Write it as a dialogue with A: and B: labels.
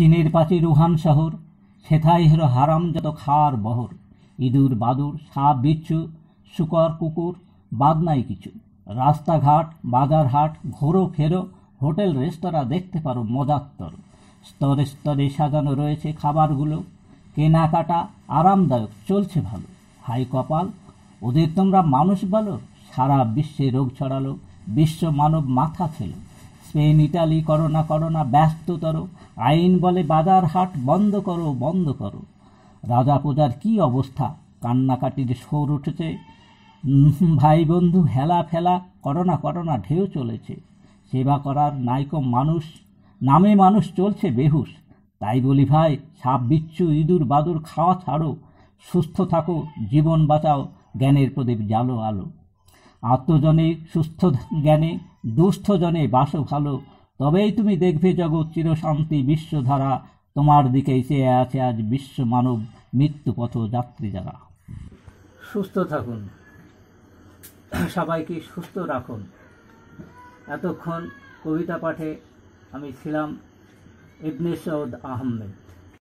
A: চীনের পাচি রুহান শহর সেথায় হলো হারাম যত খার বহর ইঁদুর বাদুর সাপ বিচ্ছু শুকর কুকুর বাদ নাই কিছু রাস্তাঘাট বাজারহাট ঘোরো ফেরো হোটেল রেস্তোরাঁ দেখতে পারো মজাত্তর স্তরে স্তরে সাজানো রয়েছে খাবারগুলো কেনাকাটা আরামদায়ক চলছে ভালো হাই কপাল ওদের তোমরা মানুষ বলো সারা বিশ্বে রোগ ছড়ালো বিশ্ব মানব মাথা খেলো স্পেন ইটালি করো না করো না ব্যস্ততর আইন বলে বাজার হাট বন্ধ করো বন্ধ করো রাজা প্রজার কী অবস্থা কান্নাকাটির সোর উঠেছে ভাই বন্ধু হেলা ফেলা করোনা করোনা ঢেউ চলেছে সেবা করার নাইকো মানুষ নামে মানুষ চলছে বেহুশ তাই বলি ভাই সাপ বিচ্ছু ইঁদুর বাদুর খাওয়া ছাড়ো সুস্থ থাকো জীবন বাঁচাও জ্ঞানের প্রদীপ জালো আলো আত্মজনে সুস্থ জ্ঞানে দুস্থজনে বাস ভালো তবেই তুমি দেখবে জগৎ চিরশান্তি বিশ্বধারা তোমার দিকে এসে আছে আজ বিশ্ব মানব মৃত্যু পথ যাত্রী যারা সুস্থ থাকুন সবাইকে সুস্থ রাখুন এতক্ষণ কবিতা পাঠে আমি ছিলাম ইবনে সৌদ আহমেদ